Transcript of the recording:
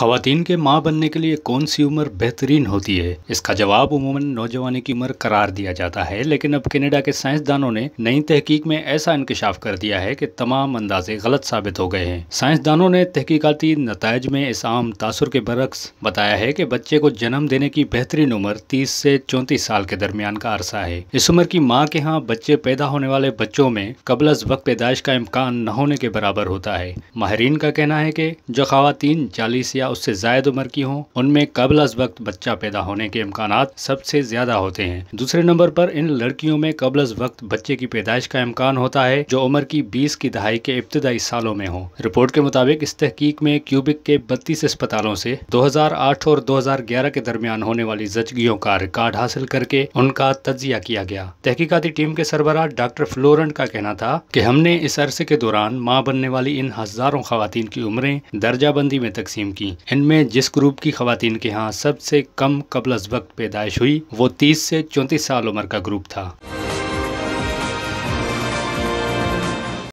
खातन के माँ बनने के लिए कौन सी उम्र बेहतरीन होती है इसका जवाब उमूमन नौजवानी की उम्र करार दिया जाता है लेकिन अब कनाडा के साइंसदानों ने नई तहकीक में ऐसा इंकशाफ कर दिया है कि तमाम अंदाजे गलत साबित हो गए हैं साइंसदानों ने तहकीकती नतज में इस आम तासर के बरक्स बताया है कि बच्चे को जन्म देने की बेहतरीन उम्र तीस से चौंतीस साल के दरमियान का अरसा है इस उम्र की माँ के यहाँ बच्चे पैदा होने वाले बच्चों में कबलज वक्त पैदाइश का इम्कान न होने के बराबर होता है माहरीन का कहना है कि जो खातन चालीस या उससे जायद उम्र की हों उनमें कबल अज वक्त बच्चा पैदा होने के इम्कान सबसे ज्यादा होते हैं दूसरे नंबर पर इन लड़कियों में कबल अज वक्त बच्चे की पैदाइश का इम्कान होता है जो उम्र की बीस की दहाई के इब्तदाई सालों में हो रिपोर्ट के मुताबिक इस तहकीक में क्यूबिक के बत्तीस अस्पतालों से आठ और दो हजार ग्यारह के दरमियान होने वाली जचगियों का रिकॉर्ड हासिल करके उनका तजिया किया गया तहकीकती टीम के सरबरा डॉक्टर फ्लोरेंट का कहना था की हमने इस अरसे के दौरान माँ बनने वाली इन हजारों खातन की उम्रें दर्जाबंदी में तकसीम की इनमें जिस ग्रुप की खातन के यहाँ सबसे कम कबल वक्त पैदाइश हुई वो तीस से चौंतीस साल उम्र का ग्रुप था